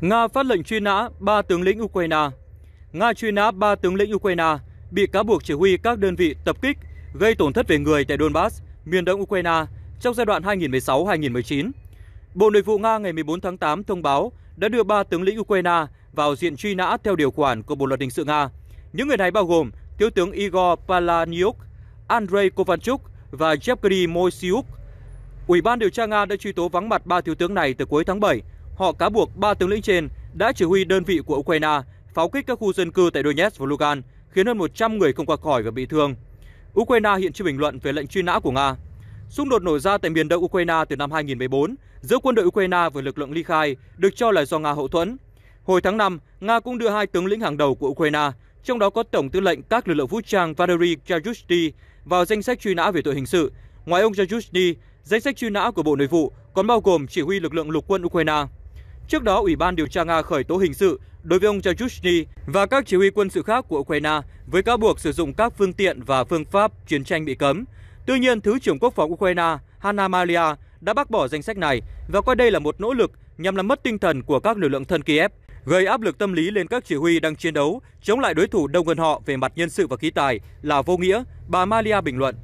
Nga phát lệnh truy nã ba tướng lĩnh Ukraine. Nga truy nã ba tướng lĩnh Ukraine bị cáo buộc chỉ huy các đơn vị tập kích gây tổn thất về người tại Donbass, miền đông Ukraine trong giai đoạn 2016-2019. Bộ Nội vụ Nga ngày 14 tháng 8 thông báo đã đưa ba tướng lĩnh Ukraine vào diện truy nã theo điều khoản của Bộ luật hình sự Nga. Những người này bao gồm Thiếu tướng Igor Palaniuk, Andrei Kovanchuk và Yevgeny Moisiuk. Ủy ban điều tra Nga đã truy tố vắng mặt ba thiếu tướng này từ cuối tháng 7 họ cáo buộc ba tướng lĩnh trên đã chỉ huy đơn vị của Ukraine pháo kích các khu dân cư tại Donetsk và Lugan, khiến hơn 100 người không qua khỏi và bị thương. Ukraine hiện chưa bình luận về lệnh truy nã của Nga. Xung đột nổ ra tại miền đông Ukraine từ năm 2014 giữa quân đội Ukraine và lực lượng ly khai được cho là do Nga hậu thuẫn. Hồi tháng 5, Nga cũng đưa hai tướng lĩnh hàng đầu của Ukraine, trong đó có Tổng tư lệnh các lực lượng vũ trang Valery Chayushny vào danh sách truy nã về tội hình sự. Ngoài ông Chayushny, danh sách truy nã của Bộ Nội vụ còn bao gồm chỉ huy lực lượng lục quân Ukraine. Trước đó, Ủy ban điều tra Nga khởi tố hình sự đối với ông Chajushny và các chỉ huy quân sự khác của Ukraine với cáo buộc sử dụng các phương tiện và phương pháp chiến tranh bị cấm. Tuy nhiên, Thứ trưởng Quốc phòng Ukraine Hanna Malia đã bác bỏ danh sách này và coi đây là một nỗ lực nhằm làm mất tinh thần của các lực lượng thân Kiev, gây áp lực tâm lý lên các chỉ huy đang chiến đấu chống lại đối thủ đông hơn họ về mặt nhân sự và khí tài là vô nghĩa, bà Malia bình luận.